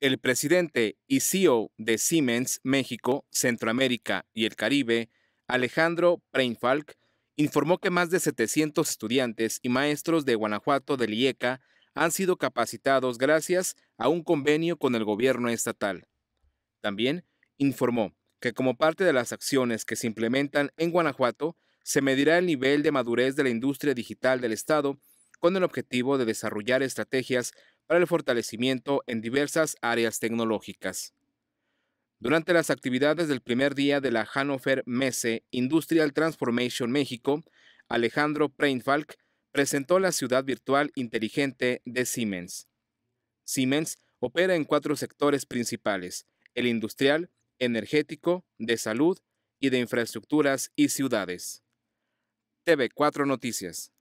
el presidente y CEO de Siemens México, Centroamérica y el Caribe, Alejandro Preinfalk, informó que más de 700 estudiantes y maestros de Guanajuato del IECA han sido capacitados gracias a un convenio con el gobierno estatal. También informó que como parte de las acciones que se implementan en Guanajuato, se medirá el nivel de madurez de la industria digital del Estado con el objetivo de desarrollar estrategias para el fortalecimiento en diversas áreas tecnológicas. Durante las actividades del primer día de la Hannover Messe Industrial Transformation México, Alejandro Preinfalk presentó la ciudad virtual inteligente de Siemens. Siemens opera en cuatro sectores principales, el industrial, energético, de salud y de infraestructuras y ciudades. TV4 Noticias.